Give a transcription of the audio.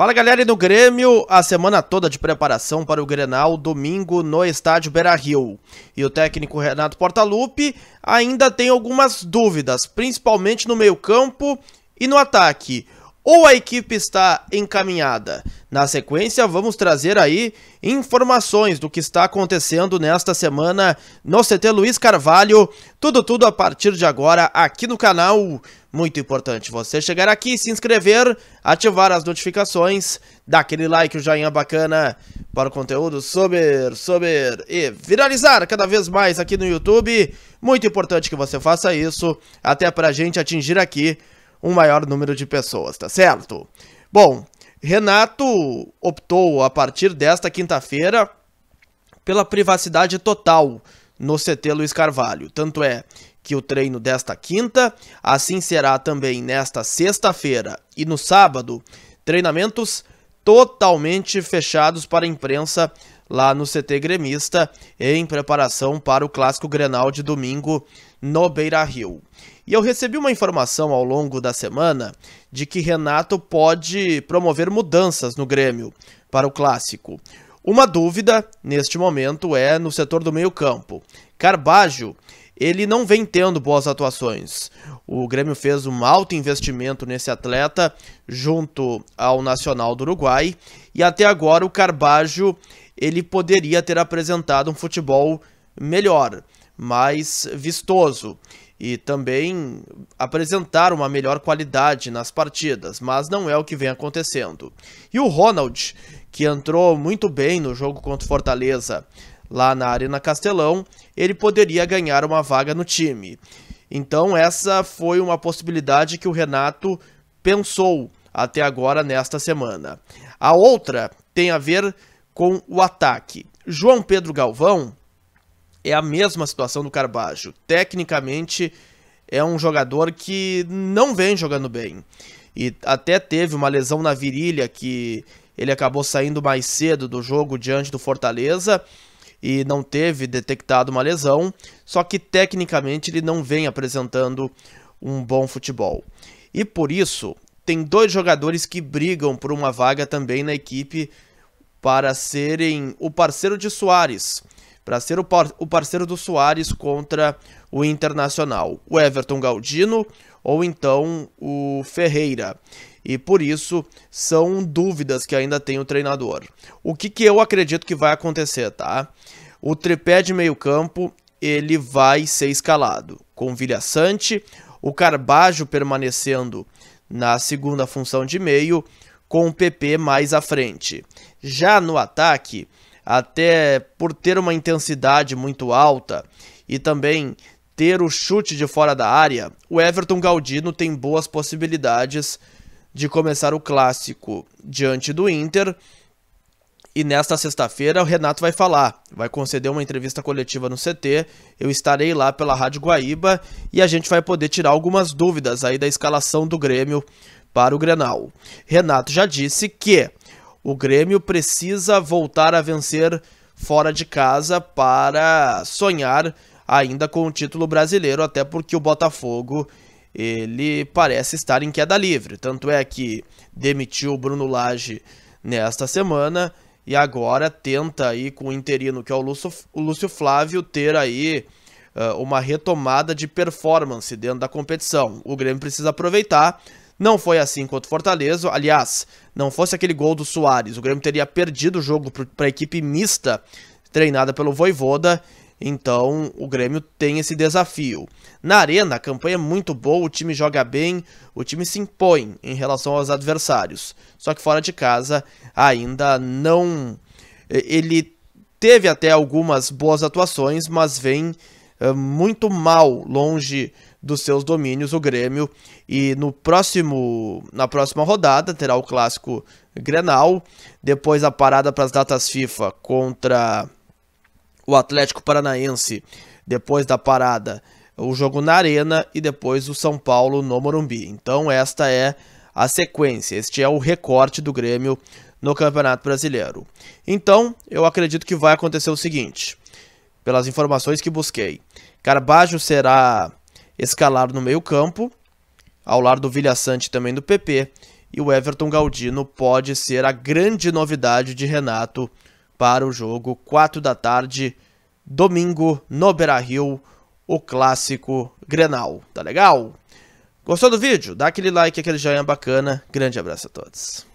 Fala galera do Grêmio, a semana toda de preparação para o Grenal, domingo no estádio Beira-Rio. E o técnico Renato Portaluppi ainda tem algumas dúvidas, principalmente no meio-campo e no ataque. Ou a equipe está encaminhada? Na sequência, vamos trazer aí informações do que está acontecendo nesta semana no CT Luiz Carvalho. Tudo, tudo a partir de agora aqui no canal muito importante você chegar aqui, se inscrever, ativar as notificações, dar aquele like, o um joinha bacana para o conteúdo subir, subir e viralizar cada vez mais aqui no YouTube. Muito importante que você faça isso, até para a gente atingir aqui um maior número de pessoas, tá certo? Bom, Renato optou a partir desta quinta-feira pela privacidade total no CT Luiz Carvalho. Tanto é que o treino desta quinta, assim será também nesta sexta-feira e no sábado, treinamentos totalmente fechados para a imprensa lá no CT Gremista, em preparação para o Clássico Grenal de domingo no Beira Rio. E eu recebi uma informação ao longo da semana de que Renato pode promover mudanças no Grêmio para o Clássico. Uma dúvida, neste momento, é no setor do meio-campo. Carbajo ele não vem tendo boas atuações. O Grêmio fez um alto investimento nesse atleta junto ao Nacional do Uruguai e até agora o Carbajo ele poderia ter apresentado um futebol melhor, mais vistoso e também apresentar uma melhor qualidade nas partidas, mas não é o que vem acontecendo. E o Ronald, que entrou muito bem no jogo contra o Fortaleza, lá na Arena Castelão, ele poderia ganhar uma vaga no time. Então essa foi uma possibilidade que o Renato pensou até agora nesta semana. A outra tem a ver com o ataque. João Pedro Galvão é a mesma situação do Carbajo. Tecnicamente é um jogador que não vem jogando bem. E até teve uma lesão na virilha que ele acabou saindo mais cedo do jogo diante do Fortaleza e não teve detectado uma lesão, só que tecnicamente ele não vem apresentando um bom futebol. E por isso, tem dois jogadores que brigam por uma vaga também na equipe para serem o parceiro de Soares, para ser o, par o parceiro do Soares contra o Internacional. O Everton Galdino, ou então o Ferreira. E por isso são dúvidas que ainda tem o treinador. O que, que eu acredito que vai acontecer, tá? O tripé de meio-campo ele vai ser escalado com o Sante, o Carbajo permanecendo na segunda função de meio, com o PP mais à frente. Já no ataque, até por ter uma intensidade muito alta e também ter o chute de fora da área, o Everton Galdino tem boas possibilidades de começar o clássico diante do Inter. E nesta sexta-feira o Renato vai falar, vai conceder uma entrevista coletiva no CT. Eu estarei lá pela Rádio Guaíba e a gente vai poder tirar algumas dúvidas aí da escalação do Grêmio para o Grenal. Renato já disse que o Grêmio precisa voltar a vencer fora de casa para sonhar ainda com o título brasileiro, até porque o Botafogo ele parece estar em queda livre. Tanto é que demitiu o Bruno Lage nesta semana e agora tenta aí com o interino que é o Lúcio, o Lúcio Flávio ter aí uh, uma retomada de performance dentro da competição. O Grêmio precisa aproveitar. Não foi assim contra o Fortaleza. Aliás, não fosse aquele gol do Soares, o Grêmio teria perdido o jogo para a equipe mista treinada pelo Voivoda. Então o Grêmio tem esse desafio. Na arena, a campanha é muito boa, o time joga bem, o time se impõe em relação aos adversários. Só que fora de casa ainda não. Ele teve até algumas boas atuações, mas vem é, muito mal longe dos seus domínios o Grêmio e no próximo na próxima rodada terá o clássico Grenal, depois a parada para as datas FIFA contra o Atlético Paranaense depois da parada, o jogo na Arena e depois o São Paulo no Morumbi. Então esta é a sequência, este é o recorte do Grêmio no Campeonato Brasileiro. Então, eu acredito que vai acontecer o seguinte, pelas informações que busquei. Carbajo será escalado no meio-campo, ao lado do Vilha Sante também do PP, e o Everton Galdino pode ser a grande novidade de Renato para o jogo 4 da tarde, domingo, no Beira-Rio, o clássico Grenal, tá legal? Gostou do vídeo? Dá aquele like, aquele joinha bacana. Grande abraço a todos.